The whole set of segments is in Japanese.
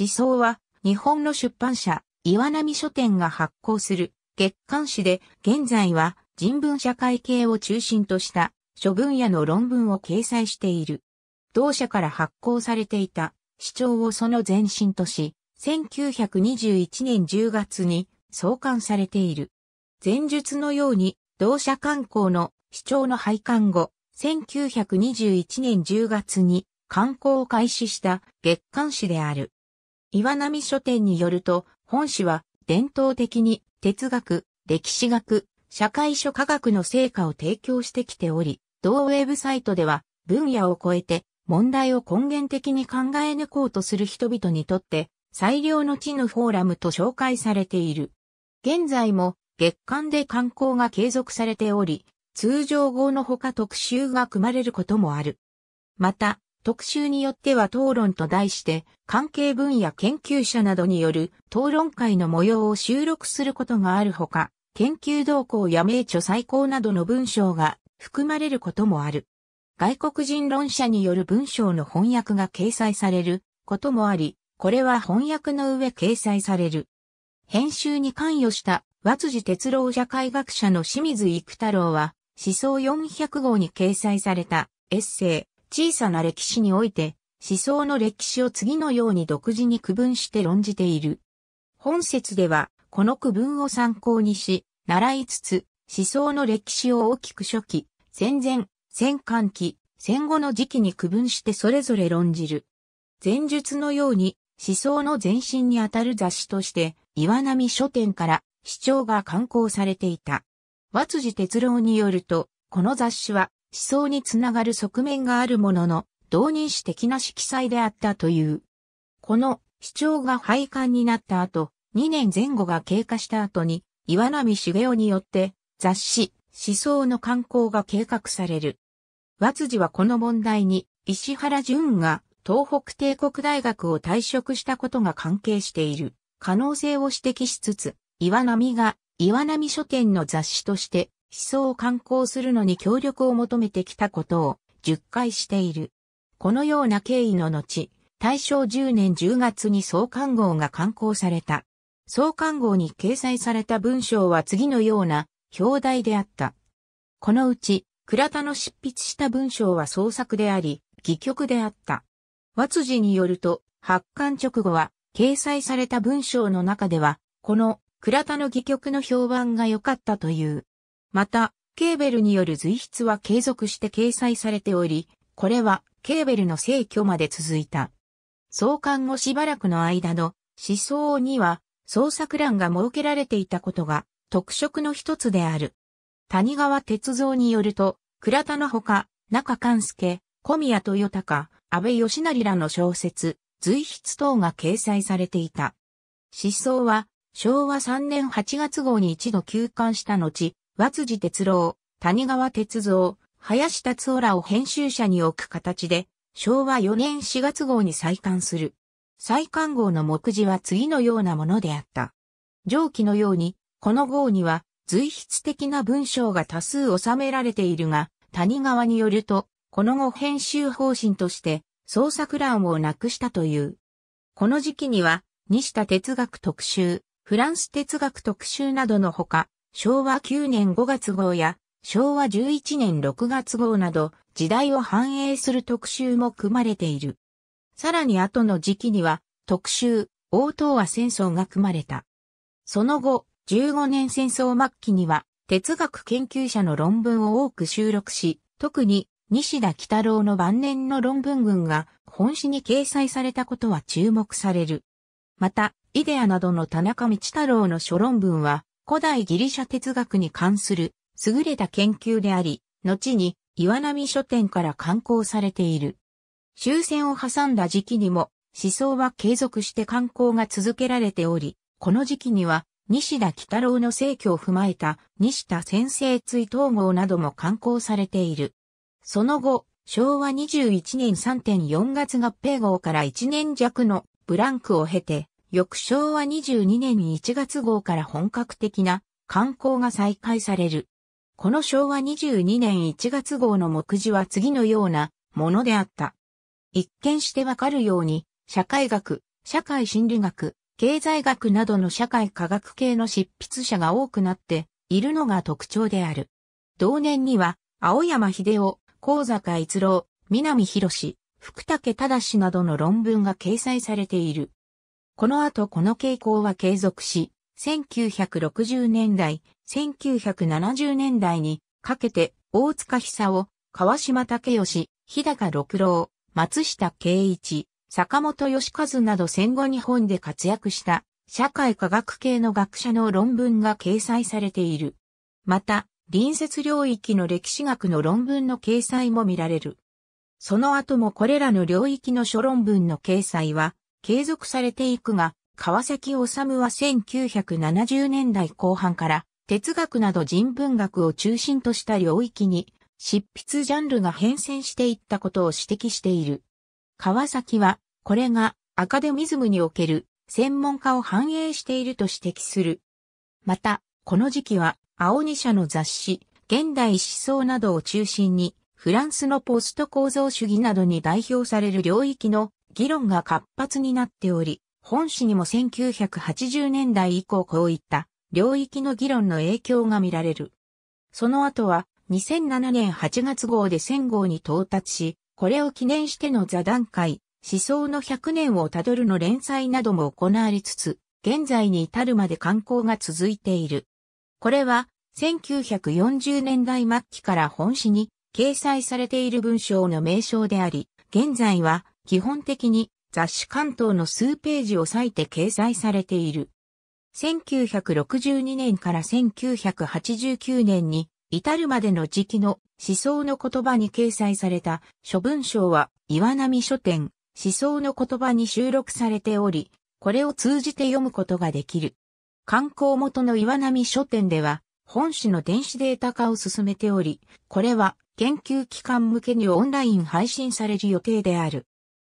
思想は日本の出版社岩波書店が発行する月刊誌で現在は人文社会系を中心とした諸分野の論文を掲載している。同社から発行されていた主張をその前身とし、1921年10月に創刊されている。前述のように同社刊行の主張の廃刊後、1921年10月に刊行を開始した月刊誌である。岩波書店によると、本誌は伝統的に哲学、歴史学、社会諸科学の成果を提供してきており、同ウェブサイトでは分野を超えて問題を根源的に考え抜こうとする人々にとって最良の地のフォーラムと紹介されている。現在も月間で刊行が継続されており、通常号のほか特集が組まれることもある。また、特集によっては討論と題して、関係分野研究者などによる討論会の模様を収録することがあるほか、研究動向や名著最高などの文章が含まれることもある。外国人論者による文章の翻訳が掲載されることもあり、これは翻訳の上掲載される。編集に関与した和辻哲郎社会学者の清水育太郎は、思想400号に掲載されたエッセイ、小さな歴史において、思想の歴史を次のように独自に区分して論じている。本説では、この区分を参考にし、習いつつ、思想の歴史を大きく初期、戦前、戦間期、戦後の時期に区分してそれぞれ論じる。前述のように、思想の前身にあたる雑誌として、岩波書店から主張が刊行されていた。和辻哲郎によると、この雑誌は思想につながる側面があるものの、同人誌的な色彩であったという。この主張が廃刊になった後、2年前後が経過した後に、岩波茂雄によって雑誌、思想の刊行が計画される。和辻はこの問題に、石原淳が東北帝国大学を退職したことが関係している可能性を指摘しつつ、岩波が岩波書店の雑誌として思想を刊行するのに協力を求めてきたことを述回している。このような経緯の後、大正10年10月に創刊号が刊行された。創刊号に掲載された文章は次のような表題であった。このうち、倉田の執筆した文章は創作であり、戯曲であった。和辻によると、発刊直後は、掲載された文章の中では、この倉田の戯曲の評判が良かったという。また、ケーベルによる随筆は継続して掲載されており、これはケーベルの逝去まで続いた。創刊後しばらくの間の思想には創作欄が設けられていたことが特色の一つである。谷川哲造によると、倉田のほか、中勘介、小宮豊隆、安倍義成らの小説、随筆等が掲載されていた。思想は、昭和3年8月号に一度休刊した後、和辻哲郎、谷川哲造、林達夫らを編集者に置く形で、昭和4年4月号に再刊する。再刊号の目次は次のようなものであった。上記のように、この号には随筆的な文章が多数収められているが、谷川によると、この後編集方針として創作欄をなくしたという。この時期には、西田哲学特集、フランス哲学特集などのほか、昭和9年5月号や昭和11年6月号など時代を反映する特集も組まれている。さらに後の時期には特集、応東は戦争が組まれた。その後、15年戦争末期には哲学研究者の論文を多く収録し、特に西田北郎の晩年の論文群が本誌に掲載されたことは注目される。また、イデアなどの田中道太郎の諸論文は古代ギリシャ哲学に関する優れた研究であり、後に岩波書店から刊行されている。終戦を挟んだ時期にも思想は継続して刊行が続けられており、この時期には西田北郎の逝去を踏まえた西田先生追統合なども刊行されている。その後、昭和21年3.4月合併号から1年弱のブランクを経て、翌昭和22年1月号から本格的な観光が再開される。この昭和22年1月号の目次は次のようなものであった。一見してわかるように、社会学、社会心理学、経済学などの社会科学系の執筆者が多くなっているのが特徴である。同年には、青山秀夫、高坂逸郎、南博士、福武忠などの論文が掲載されている。この後この傾向は継続し、1960年代、1970年代にかけて大塚久夫、川島武義、日高六郎、松下圭一、坂本義和など戦後日本で活躍した社会科学系の学者の論文が掲載されている。また、隣接領域の歴史学の論文の掲載も見られる。その後もこれらの領域の諸論文の掲載は継続されていくが、川崎治は1970年代後半から哲学など人文学を中心とした領域に執筆ジャンルが変遷していったことを指摘している。川崎はこれがアカデミズムにおける専門家を反映していると指摘する。また、この時期は青二社の雑誌、現代思想などを中心にフランスのポスト構造主義などに代表される領域の議論が活発になっており、本市にも1980年代以降こういった領域の議論の影響が見られる。その後は2007年8月号で1000号に到達し、これを記念しての座談会、思想の100年をたどるの連載なども行われつつ、現在に至るまで観光が続いている。これは、1940年代末期から本誌に掲載されている文章の名称であり、現在は基本的に雑誌関東の数ページを割いて掲載されている。1962年から1989年に至るまでの時期の思想の言葉に掲載された書文章は岩波書店思想の言葉に収録されており、これを通じて読むことができる。観光元の岩波書店では本誌の電子データ化を進めており、これは研究機関向けにオンライン配信される予定である。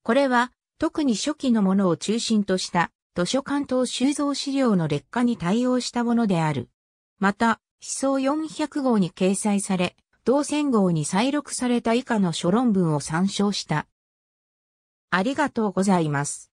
これは、特に初期のものを中心とした図書館等収蔵資料の劣化に対応したものである。また、思想400号に掲載され、同線号に再録された以下の諸論文を参照した。ありがとうございます。